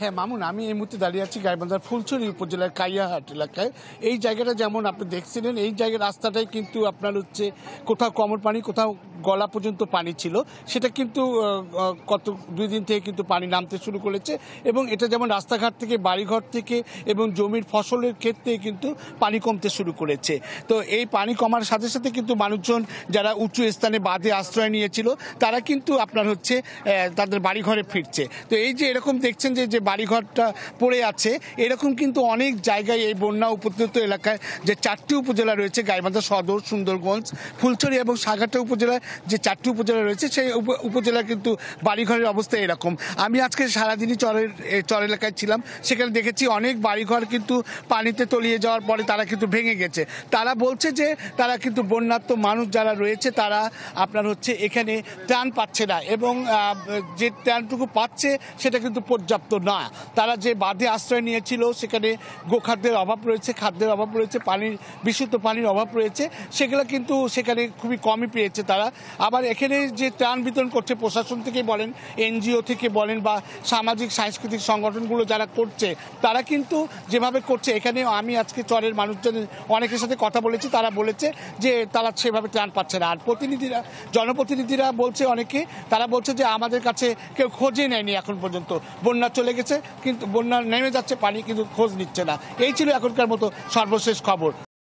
হ্যাঁ মামুন আমি এই মুহূর্তে দাঁড়িয়ে আছি গাইবান্ধার ফুলছড়ি উপজেলার কাইয়াহাট এলাকায় এই জায়গাটা যেমন আপনি দেখছিলেন এই জায়গার রাস্তাটাই কিন্তু আপনার হচ্ছে কোথাও কমর পানি কোথাও গলা পর্যন্ত পানি ছিল সেটা কিন্তু কত দুই দিন থেকে কিন্তু পানি নামতে শুরু করেছে এবং এটা যেমন রাস্তাঘাট থেকে বাড়িঘর থেকে এবং জমির ফসলের ক্ষেত্রে কিন্তু পানি কমতে শুরু করেছে তো এই পানি কমার সাথে সাথে কিন্তু মানুষজন যারা উঁচু স্থানে বাঁধে আশ্রয় নিয়েছিল তারা কিন্তু আপনার হচ্ছে তাদের বাড়িঘরে ফিরছে তো এই যে এরকম দেখছেন যে যে বাড়িঘরটা পড়ে আছে এরকম কিন্তু অনেক জায়গায় এই বন্যা উপদ্রুত এলাকায় যে চারটি উপজেলা রয়েছে গাইবান্ধা সদর সুন্দরগঞ্জ ফুলছড়ি এবং সাঘাটা উপজেলায় যে চারটি উপজেলা রয়েছে সেই উপজেলা কিন্তু বাড়িঘরের অবস্থা এরকম আমি আজকে সারাদিনই চরের চর এলাকায় ছিলাম সেখানে দেখেছি অনেক বাড়িঘর কিন্তু পানিতে তলিয়ে যাওয়ার পরে তারা কিন্তু ভেঙে গেছে তারা বলছে যে তারা কিন্তু বন্যাত্ম মানুষ যারা রয়েছে তারা আপনার হচ্ছে এখানে ত্রাণ পাচ্ছে না এবং যে ত্রাণটুকু পাচ্ছে সেটা কিন্তু পর্যাপ্ত না তারা যে বাঁধে আশ্রয় নিয়েছিল সেখানে গোখাদ্যের অভাব রয়েছে খাদ্যের অভাব রয়েছে পানির বিশুদ্ধ পানির অভাব রয়েছে সেগুলো কিন্তু সেখানে খুবই কমই পেয়েছে তারা আবার এখানে যে ত্রাণ বিতরণ করছে প্রশাসন থেকে বলেন এনজিও থেকে বলেন বা সামাজিক সাংস্কৃতিক সংগঠনগুলো যারা করছে তারা কিন্তু যেভাবে করছে এখানে আমি আজকে চরের মানুষজন অনেকের সাথে কথা বলেছি তারা বলেছে যে তারা সেভাবে ত্রাণ পাচ্ছে না আর প্রতিনিধিরা জনপ্রতিনিধিরা বলছে অনেকে তারা বলছে যে আমাদের কাছে কেউ খোঁজে নেয়নি এখন পর্যন্ত বন্যা চলে গেছে কিন্তু বন্যা নেমে যাচ্ছে পানি কিন্তু খোঁজ নিচ্ছে না এই ছিল এখনকার মতো সর্বশেষ খবর